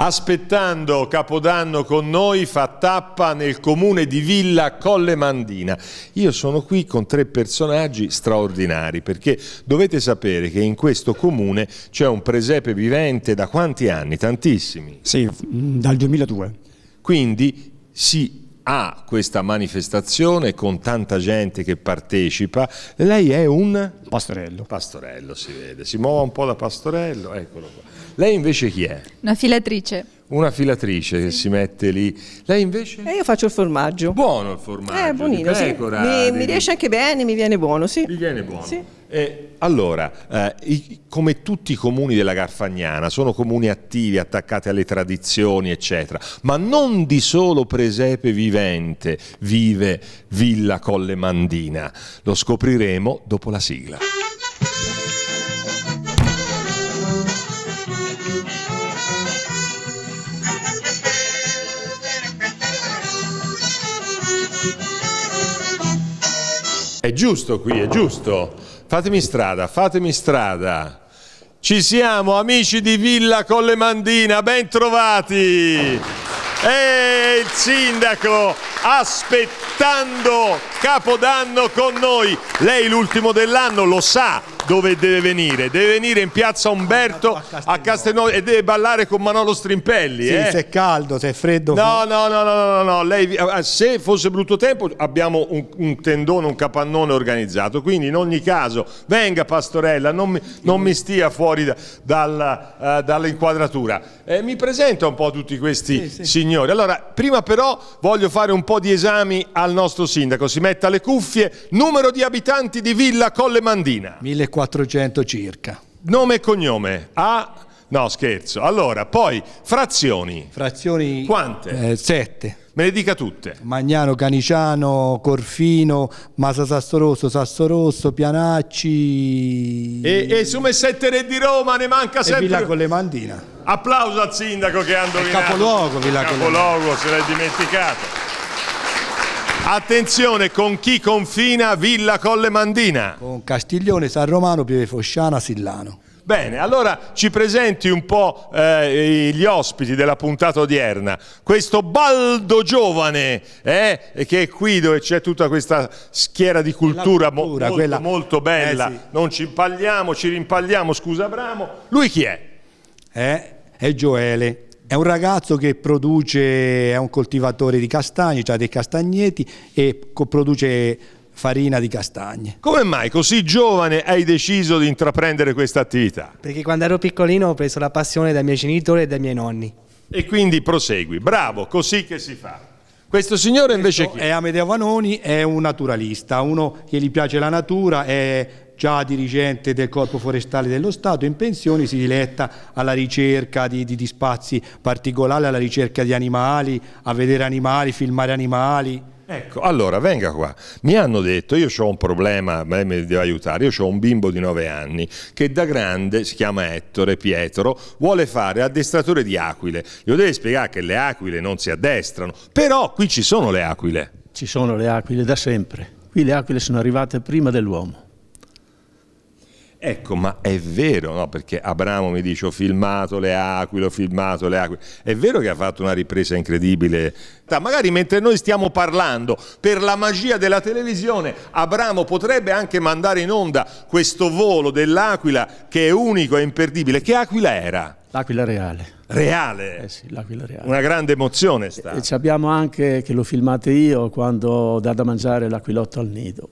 aspettando Capodanno con noi fa tappa nel comune di Villa Collemandina. Io sono qui con tre personaggi straordinari perché dovete sapere che in questo comune c'è un presepe vivente da quanti anni? Tantissimi. Sì, dal 2002. Quindi si a questa manifestazione con tanta gente che partecipa. Lei è un... Pastorello. Pastorello, si vede. Si muove un po' da pastorello, eccolo qua. Lei invece chi è? Una filatrice. Una filatrice sì. che si mette lì. Lei invece? E eh, io faccio il formaggio. Buono il formaggio. Eh, buonino, sì. mi, mi, riesce anche bene, mi viene buono, sì. Mi viene buono. Sì. Eh, allora, eh, i, come tutti i comuni della Garfagnana, sono comuni attivi, attaccati alle tradizioni, eccetera, ma non di solo presepe vivente vive Villa Colle Mandina. Lo scopriremo dopo la sigla. È giusto qui, è giusto. Fatemi strada, fatemi strada. Ci siamo amici di Villa Collemandina, ben trovati. E il sindaco aspettava aspettando Capodanno con noi. Lei l'ultimo dell'anno lo sa dove deve venire. Deve venire in piazza Umberto a Castelnuovo, e deve ballare con Manolo Strimpelli. Sì, eh? se è caldo, se è freddo. No, no, no, no, no, no. Lei, ah, se fosse brutto tempo abbiamo un, un, tendone, un capannone organizzato. Quindi in ogni caso venga Pastorella, non mi, non mi stia fuori da, dalla, uh, eh, dall'inquadratura. Eh, mi presenta un po' tutti questi sì, sì. signori. Allora, prima però voglio fare un po' di esami al al nostro sindaco, si metta le cuffie, numero di abitanti di Villa Colle Mandina. 1400 circa. Nome e cognome? A... No, scherzo. Allora, poi frazioni. Frazioni... Quante? Eh, sette. Me le dica tutte. Magnano, Caniciano, Corfino, Masa Sastorosso, Sastorosso, Pianacci... E, e summe sette re di Roma, ne manca sempre... E Villa Colle Mandina. Applauso al sindaco che ha indovinato. capoluogo, Villa Capoluogo, se l'hai dimenticato. Attenzione con chi confina Villa Colle Mandina. Con Castiglione, San Romano, Pieve Fosciana, Sillano. Bene, allora ci presenti un po' eh, gli ospiti della puntata odierna. Questo Baldo Giovane, eh, che è qui dove c'è tutta questa schiera di cultura, cultura mo quella... molto, eh, bella. Eh, sì. Non ci impagliamo, ci rimpagliamo, scusa Abramo. Lui chi è? Eh, è Gioele è un ragazzo che produce, è un coltivatore di castagni, cioè dei castagneti e produce farina di castagne. Come mai così giovane hai deciso di intraprendere questa attività? Perché quando ero piccolino ho preso la passione dai miei genitori e dai miei nonni. E quindi prosegui, bravo, così che si fa. Questo signore invece Questo chi? È Amedeo Vanoni, è un naturalista, uno che gli piace la natura, è già dirigente del Corpo Forestale dello Stato, in pensione si diletta alla ricerca di, di, di spazi particolari, alla ricerca di animali, a vedere animali, filmare animali. Ecco, allora venga qua. Mi hanno detto, io ho un problema, beh, mi devo aiutare, io ho un bimbo di 9 anni che da grande, si chiama Ettore Pietro, vuole fare addestratore di aquile. Gli ho devo spiegare che le aquile non si addestrano, però qui ci sono le aquile. Ci sono le aquile da sempre. Qui le aquile sono arrivate prima dell'uomo. Ecco, ma è vero, no? perché Abramo mi dice ho filmato le aquile, ho filmato le aquile. È vero che ha fatto una ripresa incredibile. Magari mentre noi stiamo parlando, per la magia della televisione, Abramo potrebbe anche mandare in onda questo volo dell'aquila che è unico e imperdibile. Che aquila era? L'aquila reale. Reale. Eh sì, reale. Una grande emozione sta. E, e abbiamo anche, che l'ho filmato io, quando dà da mangiare l'aquilotto al nido.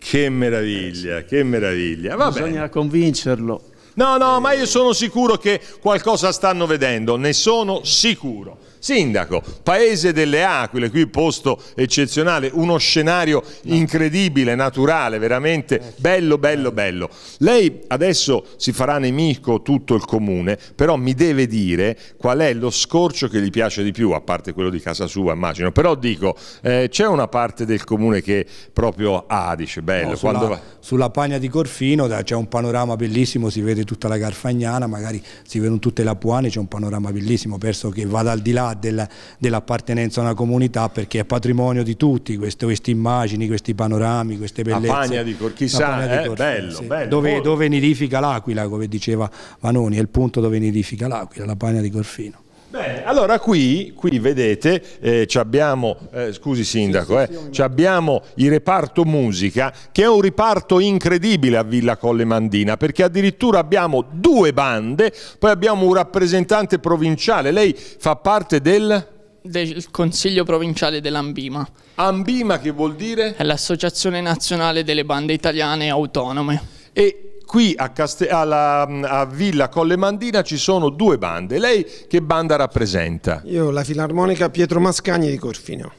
Che meraviglia, eh che meraviglia. Vabbè. Bisogna convincerlo. No, no, ma io sono sicuro che qualcosa stanno vedendo, ne sono sicuro. Sindaco, paese delle aquile, qui posto eccezionale, uno scenario incredibile, naturale, veramente bello, bello, bello. Lei adesso si farà nemico tutto il comune, però mi deve dire qual è lo scorcio che gli piace di più, a parte quello di casa sua immagino, però dico, eh, c'è una parte del comune che proprio ah, dice bello. No, sulla, quando... sulla Pagna di Corfino c'è un panorama bellissimo, si vede vede tutta la Garfagnana, magari si vedono tutte le Apuane, c'è un panorama bellissimo, penso che vada al di là del, dell'appartenenza a una comunità perché è patrimonio di tutti, queste, queste immagini, questi panorami, queste bellezze. La Pagna di Corchissà, eh, di Corchissà, bello, sì. bello. Dove, dove nidifica l'aquila, come diceva Vanoni, è il punto dove nidifica l'aquila, la Pagna di Corfino. Bene, allora qui, qui vedete, eh, abbiamo, eh, scusi sindaco, eh, abbiamo il reparto musica che è un reparto incredibile a Villa Colle Mandina perché addirittura abbiamo due bande, poi abbiamo un rappresentante provinciale, lei fa parte del... Del Consiglio Provinciale dell'Ambima. Ambima che vuol dire? È l'Associazione Nazionale delle Bande Italiane Autonome. E qui a, Castel alla, a Villa Collemandina ci sono due bande. Lei che banda rappresenta? Io la Filarmonica Pietro Mascagni di Corfino.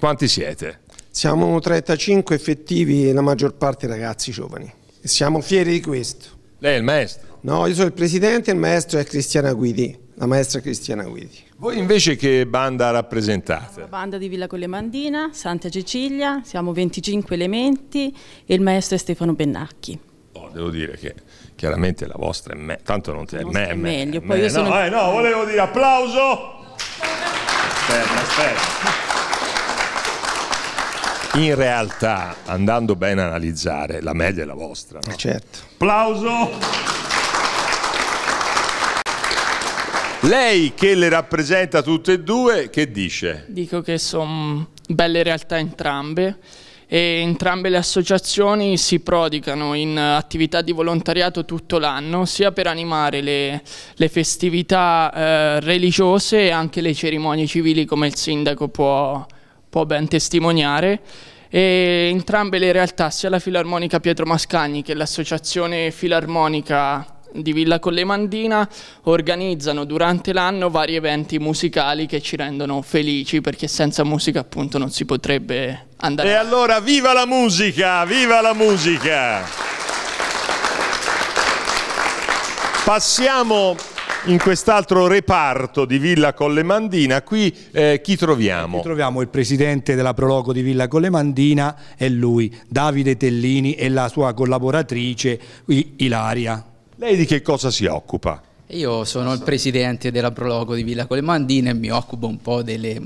Quanti siete? Siamo 35 effettivi e la maggior parte ragazzi giovani. siamo fieri di questo. Lei è il maestro? No, io sono il presidente e il maestro è Cristiana Guidi, la maestra Cristiana Guidi. Voi invece che banda rappresentate? La banda di Villa Collemandina, Santa Cecilia, siamo 25 elementi e il maestro è Stefano Bennacchi devo dire che chiaramente la vostra è me, tanto non te, è me, è meglio. Me, Poi me, io sono... no, eh, no, volevo dire applauso. Aspetta, aspetta. In realtà, andando bene a analizzare, la media è la vostra. No? Certo. Applauso. Lei che le rappresenta tutte e due, che dice? Dico che sono belle realtà entrambe e entrambe le associazioni si prodigano in attività di volontariato tutto l'anno, sia per animare le, le festività eh, religiose e anche le cerimonie civili come il sindaco può, può ben testimoniare. E entrambe le realtà, sia la Filarmonica Pietro Mascagni che l'Associazione Filarmonica di Villa Collemandina organizzano durante l'anno vari eventi musicali che ci rendono felici perché senza musica appunto non si potrebbe andare. E allora viva la musica, viva la musica! Passiamo in quest'altro reparto di Villa Collemandina. Qui eh, chi troviamo? Qui troviamo il presidente della Proloco di Villa Collemandina, è lui, Davide Tellini e la sua collaboratrice Ilaria. Lei di che cosa si occupa? Io sono il presidente della Prologo di Villa Colemandina e mi occupo un po' delle,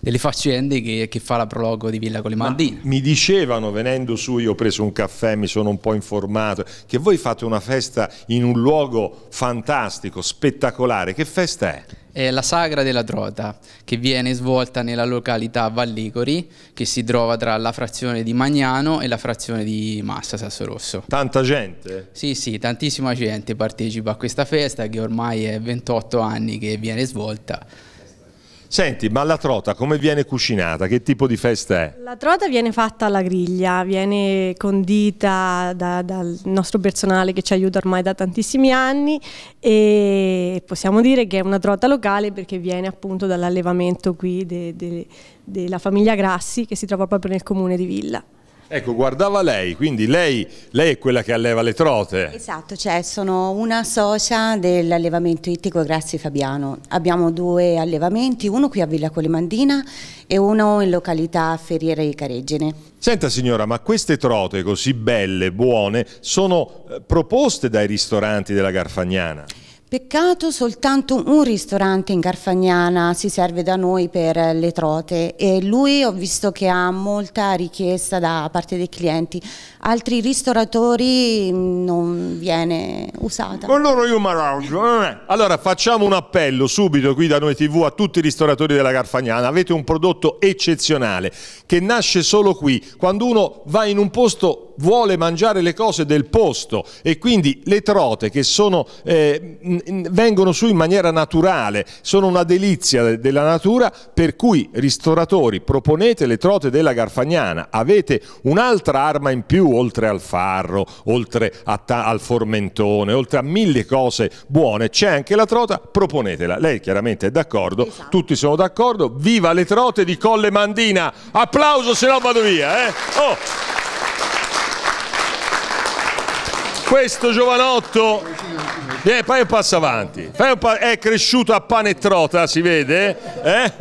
delle faccende che, che, fa la Prologo di Villa Colemandina. Ma mi dicevano, venendo su, io ho preso un caffè, mi sono un po' informato, che voi fate una festa in un luogo fantastico, spettacolare. Che festa è? è la Sagra della Trota, che viene svolta nella località Vallicori, che si trova tra la frazione di Magnano e la frazione di Massa Sasso Rosso. Tanta gente? Sì, sì, tantissima gente partecipa a questa festa che ormai è 28 anni che viene svolta Senti, ma la trota come viene cucinata? Che tipo di festa è? La trota viene fatta alla griglia, viene condita da, dal nostro personale che ci aiuta ormai da tantissimi anni e possiamo dire che è una trota locale perché viene appunto dall'allevamento qui della de, de famiglia Grassi che si trova proprio nel comune di Villa. Ecco, guardava lei, quindi lei, lei, è quella che alleva le trote. Esatto, cioè sono una socia dell'allevamento ittico Grassi Fabiano. Abbiamo due allevamenti, uno qui a Villa Colimandina e uno in località Ferriera di Careggine. Senta signora, ma queste trote così belle, buone, sono eh, proposte dai ristoranti della Garfagnana? Peccato soltanto un ristorante in Garfagnana si serve da noi per le trote e lui ho visto che ha molta richiesta da parte dei clienti, altri ristoratori mm, non viene usata. Con loro io mi arrangio. Eh. Allora facciamo un appello subito qui da noi TV a tutti i ristoratori della Garfagnana, avete un prodotto eccezionale che nasce solo qui, quando uno va in un posto vuole mangiare le cose del posto e quindi le trote che sono... Eh, vengono su in maniera naturale, sono una delizia della natura, per cui ristoratori proponete le trote della Garfagnana, avete un'altra arma in più oltre al farro, oltre al formentone, oltre a mille cose buone, c'è anche la trota, proponetela. Lei chiaramente è d'accordo, esatto. tutti sono d'accordo, viva le trote di Colle Mandina, applauso se no vado via. Eh? Oh. Questo giovanotto Vieni, fai un passo avanti. Un pa è cresciuto a pane e trota, si vede? Eh?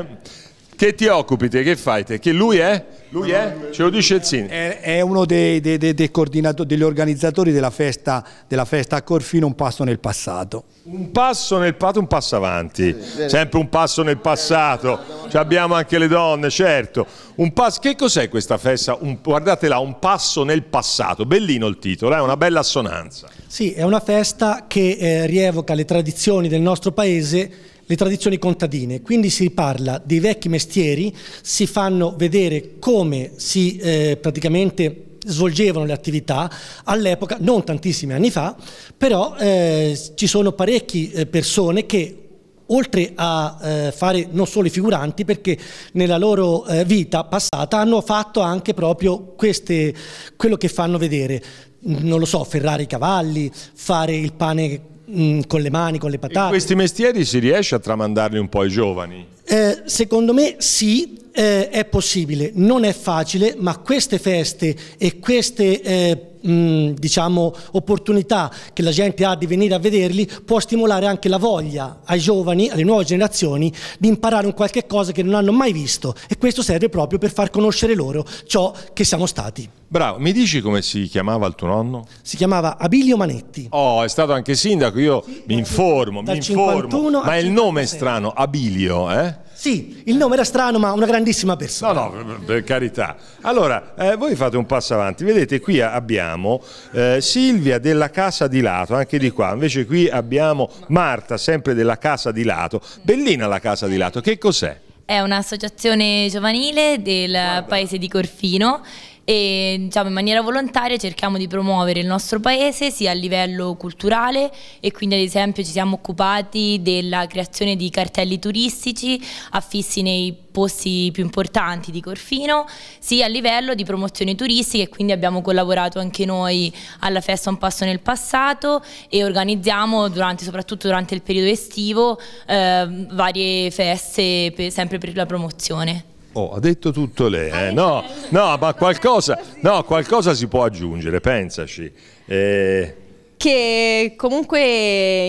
Che ti occupi te? Che fai te? Che lui è? Lui è? Ce lo dice il sindaco. È, è, uno dei, dei, dei, degli organizzatori della festa, della festa, a Corfino, un passo nel passato. Un passo nel passato, un passo avanti, sì, sempre un passo nel passato. Eh, Ci abbiamo anche le donne, certo. Passo, che cos'è questa festa? Un, guardate là, un passo nel passato, bellino il titolo, eh, è eh? una bella assonanza. Sì, è una festa che eh, rievoca le tradizioni del nostro paese le tradizioni contadine, quindi si parla dei vecchi mestieri, si fanno vedere come si eh, praticamente svolgevano le attività all'epoca, non tantissimi anni fa, però eh, ci sono parecchie eh, persone che oltre a eh, fare non solo i figuranti, perché nella loro eh, vita passata hanno fatto anche proprio queste, quello che fanno vedere non lo so, ferrare i cavalli, fare il pane Mm, con le mani, con le patate. E questi mestieri si riesce a tramandarli un po' ai giovani? Eh, secondo me sì, eh, è possibile, non è facile, ma queste feste e queste eh, mh, diciamo, opportunità che la gente ha di venire a vederli può stimolare anche la voglia ai giovani, alle nuove generazioni di imparare un qualche cosa che non hanno mai visto e questo serve proprio per far conoscere loro ciò che siamo stati. Bravo, mi dici come si chiamava il tuo nonno? Si chiamava Abilio Manetti. Oh, è stato anche sindaco, io sì, mi informo, mi informo, ma il nome è strano, Abilio, eh? Sì, il nome era strano, ma una grandissima persona. No, no, per carità. Allora, eh, voi fate un passo avanti. Vedete, qui abbiamo eh, Silvia della Casa di Lato, anche di qua. Invece qui abbiamo Marta, sempre della Casa di Lato. Bellina la Casa di Lato, che cos'è? È un'associazione giovanile del Guarda. paese di Corfino e diciamo, in maniera volontaria cerchiamo di promuovere il nostro paese sia a livello culturale e quindi ad esempio ci siamo occupati della creazione di cartelli turistici affissi nei posti più importanti di Corfino, sia a livello di promozione turistica e quindi abbiamo collaborato anche noi alla Festa Un Passo nel passato e organizziamo durante, soprattutto durante il periodo estivo eh, varie feste per, sempre per la promozione. Oh, ha detto tutto lei, eh? no, no, ma qualcosa, no, qualcosa si può aggiungere, pensaci. Eh... Che comunque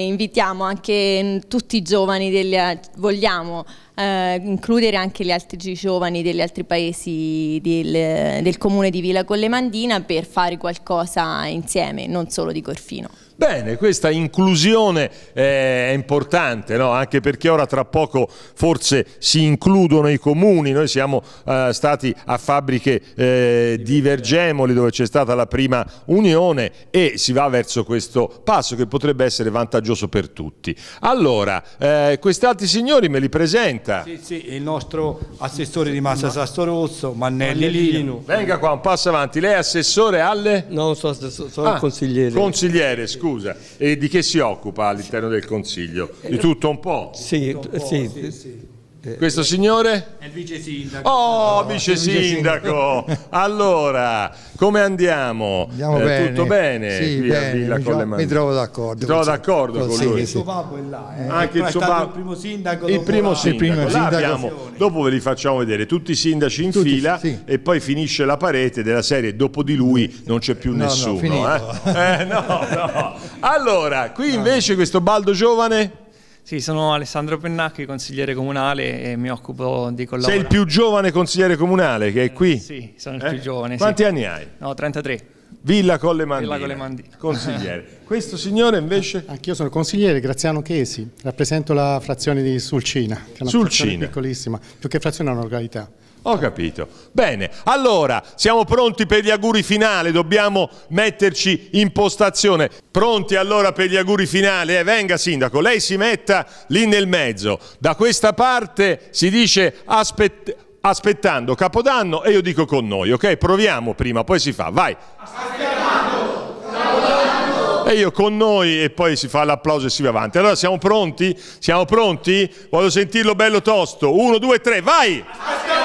invitiamo anche tutti i giovani, degli, vogliamo eh, includere anche gli altri giovani degli altri paesi del, del comune di Villa Collemandina per fare qualcosa insieme, non solo di Corfino. Bene, questa inclusione eh, è importante, no? anche perché ora tra poco forse si includono i comuni, noi siamo eh, stati a fabbriche eh, di Vergemoli dove c'è stata la prima unione e si va verso questo passo che potrebbe essere vantaggioso per tutti. Allora, eh, questi altri signori me li presenta. Sì, sì, il nostro assessore di Massa Sasso Mannelli Lino. Venga qua, un passo avanti, lei è assessore alle... No, sono, sono ah, consigliere. Consigliere, scusa scusa, e di che si occupa all'interno del Consiglio? Di tutto un po'? Sì, tutto un po', sì, sì. sì. Eh, questo eh. signore? È il vice sindaco. Oh, vice sindaco! allora, come andiamo? andiamo eh, bene. Tutto bene? Sì, bene. Mi, tro mi, trovo d'accordo. Mi trovo d'accordo con, con lui. Anche il suo Sovapo è là. Eh. Anche il, suo Sovapo... il primo sindaco. Il primo sindaco. Il primo sindaco. dopo ve li facciamo vedere tutti i sindaci in tutti, fila sì. e poi finisce la parete della serie. Dopo di lui non c'è più no, nessuno. Eh? No, eh? no, no. Allora, qui invece questo baldo giovane... Sì, sono Alessandro Pennacchi, consigliere comunale e mi occupo di collaborazione. Sei il più giovane consigliere comunale che è qui? Eh, sì, sono il eh? più giovane. Quanti sì. anni hai? No, 33. Villa Colle Mandina. Villa Colle Consigliere. Questo signore invece? Ah, anch'io sono consigliere, Graziano Chesi, rappresento la frazione di Sulcina, che è una Sulcina. piccolissima, più che frazione è una località. Ho capito. Bene, allora siamo pronti per gli auguri finali, dobbiamo metterci in postazione. Pronti allora per gli auguri finali? Eh, venga sindaco, lei si metta lì nel mezzo. Da questa parte si dice aspet aspettando Capodanno e io dico con noi, ok? Proviamo prima, poi si fa, vai. Aspettando Capodanno. E io con noi e poi si fa l'applauso e si va avanti. Allora siamo pronti? Siamo pronti? Voglio sentirlo bello tosto. Uno, due, tre, vai! Aspettando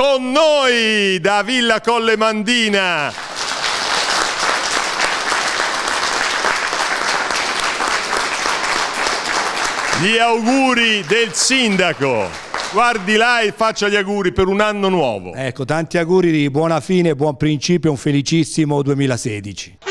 con noi da Villa Colle Mandina. Gli auguri del sindaco guardi là e faccia gli auguri per un anno nuovo. Ecco, tanti auguri di buona fine, buon principio, un felicissimo 2016.